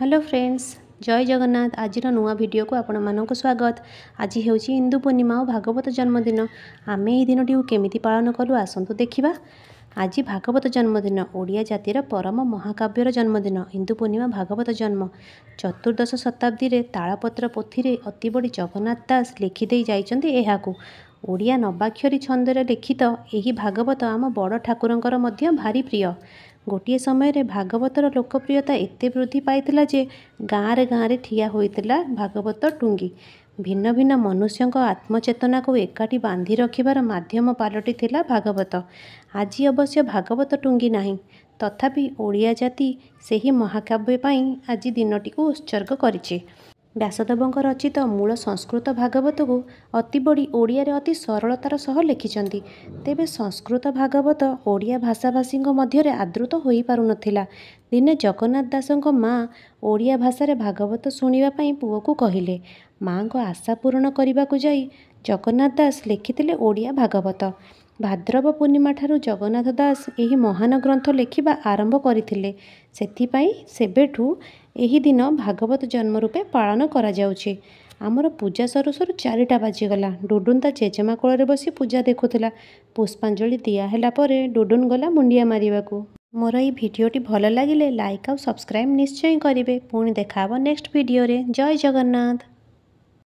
hello friends জয় জগন্নাথ আজর নূয়া ভিডিওকু আপনার স্বাগত আজ হচ্ছে ইন্দু পূর্ণিমা ও ভাগবত জন্মদিন আমি এই দিনটি কেমিতি পালন কলু আসন্তু দেখিবা ଆଜି ଭାଗବତ ଜନ୍ମଦିନ ଓଡ଼ିଆ ଜାତିର ପରମ ମହାକାବ୍ୟର ଜନ୍ମଦିନ ହିନ୍ଦୁ ପୂର୍ଣ୍ଣିମା ଭାଗବତ ଜନ୍ମ ଚତୁର୍ଦ୍ଦଶ ଶତାବ୍ଦୀରେ ତାଳପତ୍ର ପୋଥିରେ ଅତିବଡ଼ି ଜଗନ୍ନାଥ ଦାସ ଲେଖିଦେଇ ଯାଇଛନ୍ତି ଏହାକୁ ଓଡ଼ିଆ ନବାକ୍ଷରୀ ଛନ୍ଦରେ ଲିଖିତ ଏହି ଭାଗବତ ଆମ ବଡ଼ ଠାକୁରଙ୍କର ମଧ୍ୟ ଭାରି ପ୍ରିୟ ଗୋଟିଏ ସମୟରେ ଭାଗବତର ଲୋକପ୍ରିୟତା ଏତେ ବୃଦ୍ଧି ପାଇଥିଲା ଯେ ଗାଁରେ ଗାଁରେ ଠିଆ ହୋଇଥିଲା ଭାଗବତ ଟୁଙ୍ଗି ଭିନ୍ନ ଭିନ୍ନ ମନୁଷ୍ୟଙ୍କ ଆତ୍ମଚେତନାକୁ ଏକାଠି ବାନ୍ଧି ରଖିବାର ମାଧ୍ୟମ ପାଲଟିଥିଲା ଭାଗବତ ଆଜି ଅବଶ୍ୟ ଭାଗବତ ଟୁଙ୍ଗି ନାହିଁ ତଥାପି ଓଡ଼ିଆ ଜାତି ସେହି ମହାକାବ୍ୟ ପାଇଁ ଆଜି ଦିନଟିକୁ ଉତ୍ସର୍ଗ କରିଛି ବ୍ୟାସଦେବଙ୍କ ରଚିତ ମୂଳ ସଂସ୍କୃତ ଭାଗବତକୁ ଅତି ବଡ଼ି ଓଡ଼ିଆରେ ଅତି ସରଳତାର ସହ ଲେଖିଛନ୍ତି ତେବେ ସଂସ୍କୃତ ଭାଗବତ ଓଡ଼ିଆ ଭାଷାଭାଷୀଙ୍କ ମଧ୍ୟରେ ଆଦୃତ ହୋଇପାରୁନଥିଲା ଦିନେ ଜଗନ୍ନାଥ ଦାସଙ୍କ ମା ଓଡ଼ିଆ ଭାଷାରେ ଭାଗବତ ଶୁଣିବା ପାଇଁ ପୁଅକୁ କହିଲେ ମାଙ୍କ ଆଶା ପୂରଣ କରିବାକୁ ଯାଇ ଜଗନ୍ନାଥ ଦାସ ଲେଖିଥିଲେ ଓଡ଼ିଆ ଭାଗବତ ଭାଦ୍ରବ ପୂର୍ଣ୍ଣିମା ଠାରୁ ଜଗନ୍ନାଥ ଦାସ ଏହି ମହାନ ଗ୍ରନ୍ଥ ଲେଖିବା ଆରମ୍ଭ କରିଥିଲେ ସେଥିପାଇଁ ସେବେଠୁ ଏହି ଦିନ ଭାଗବତ ଜନ୍ମ ରୂପେ ପାଳନ କରାଯାଉଛି ଆମର ପୂଜା ସରୁ ସରୁ ଚାରିଟା ବାଜିଗଲା ଡୁଡ଼ୁନ୍ ତା ଜେଜେମା କୋଳରେ ବସି ପୂଜା ଦେଖୁଥିଲା ପୁଷ୍ପାଞ୍ଜଳି ହେଲା ପରେ ଡୁଡ଼ୁନ୍ ଗଲା ମୁଣ୍ଡିଆ ମାରିବାକୁ ମୋର ଏହି ଭିଡ଼ିଓଟି ଭଲ ଲାଗିଲେ ଲାଇକ୍ ଆଉ ସବସ୍କ୍ରାଇବ୍ ନିଶ୍ଚୟ କରିବେ ପୁଣି ଦେଖା ହେବ ନେକ୍ସଟ ଭିଡ଼ିଓରେ ଜୟ ଜଗନ୍ନାଥ